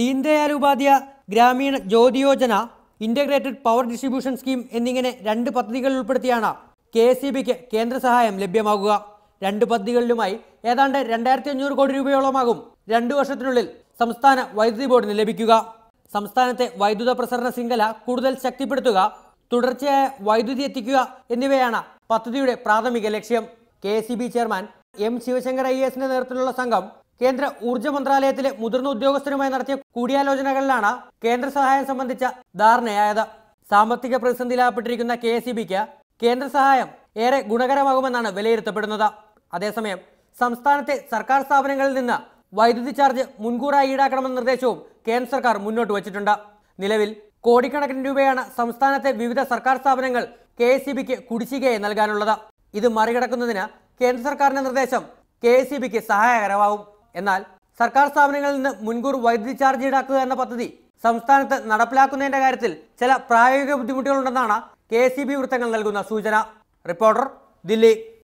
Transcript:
Deendayal Upadhyaya Grameen Jyoti Yojana integrated power distribution scheme എന്നിങ്ങനെ രണ്ട് പദ്ധതികൾ ഉൾപ്പെടുത്തിയാണ് കെ എസ് ഇ ബിക്ക് കേന്ദ്ര സഹായം ലഭ്യമാകുക രണ്ട് പദ്ധതികളിലുമായി ഏതാണ്ട് രണ്ടായിരത്തി അഞ്ഞൂറ് കോടി രൂപയോളമാകും രണ്ടു വർഷത്തിനുള്ളിൽ സംസ്ഥാന വൈദ്യുതി ബോർഡിന് ലഭിക്കുക സംസ്ഥാനത്തെ വൈദ്യുത പ്രസരണ ശൃംഖല കൂടുതൽ ശക്തിപ്പെടുത്തുക തുടർച്ചയായ വൈദ്യുതി എത്തിക്കുക എന്നിവയാണ് പദ്ധതിയുടെ പ്രാഥമിക ലക്ഷ്യം കെ ചെയർമാൻ എം ശിവശങ്കർ ഐ എസിന്റെ നേതൃത്വത്തിലുള്ള സംഘം കേന്ദ്ര ഊർജ്ജ മന്ത്രാലയത്തിലെ മുതിർന്ന ഉദ്യോഗസ്ഥരുമായി നടത്തിയ കൂടിയാലോചനകളിലാണ് കേന്ദ്ര സഹായം സംബന്ധിച്ച ധാരണയായത് സാമ്പത്തിക പ്രതിസന്ധിയിലാകപ്പെട്ടിരിക്കുന്ന കെ എസ് കേന്ദ്ര സഹായം ഏറെ ഗുണകരമാകുമെന്നാണ് വിലയിരുത്തപ്പെടുന്നത് അതേസമയം സംസ്ഥാനത്തെ സർക്കാർ സ്ഥാപനങ്ങളിൽ നിന്ന് വൈദ്യുതി ചാർജ് മുൻകൂറായി ഈടാക്കണമെന്ന നിർദ്ദേശവും കേന്ദ്ര സർക്കാർ മുന്നോട്ട് വച്ചിട്ടുണ്ട് നിലവിൽ കോടിക്കണക്കിന് രൂപയാണ് സംസ്ഥാനത്തെ വിവിധ സർക്കാർ സ്ഥാപനങ്ങൾ കെ എസ് സി ബിക്ക് കുടിശ്ശികയായി നൽകാനുള്ളത് ഇത് മറികടക്കുന്നതിന് കേന്ദ്ര സർക്കാരിന്റെ നിർദ്ദേശം കെ എസ് സി ബിക്ക് സഹായകരമാവും എന്നാൽ സർക്കാർ സ്ഥാപനങ്ങളിൽ നിന്ന് മുൻകൂർ വൈദ്യുതി ചാർജ് ഈടാക്കുക എന്ന പദ്ധതി സംസ്ഥാനത്ത് നടപ്പിലാക്കുന്നതിന്റെ കാര്യത്തിൽ ചില പ്രായോഗിക ബുദ്ധിമുട്ടുകളുണ്ടെന്നാണ് കെ സി ബി വൃത്തങ്ങൾ നൽകുന്ന സൂചന റിപ്പോർട്ടർ ദില്ലി